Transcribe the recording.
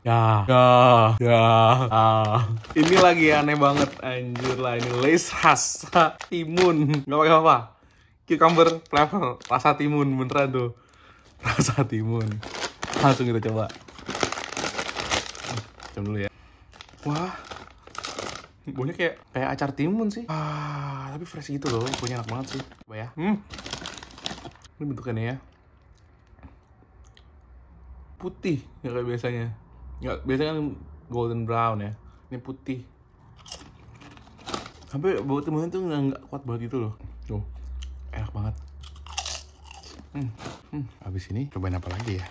Ya. Ya. Ya. Ah. Ini lagi aneh banget anjir lah ini lace rasa timun. Gak pakai apa-apa. Cucumber flavor rasa timun beneran tuh. Rasa timun. Langsung kita coba. Coba dulu ya. Wah. Bunyinya kayak kayak acar timun sih. Ah, tapi fresh gitu loh. Bunyinya enak banget sih. Coba ya. Hmm. Ini bentuknya nih ya. Putih ya kayak biasanya nggak biasanya kan golden brown ya ini putih sampai bau temennya tuh nggak kuat banget itu loh tuh enak banget hmm, hmm. abis ini cobain apa lagi ya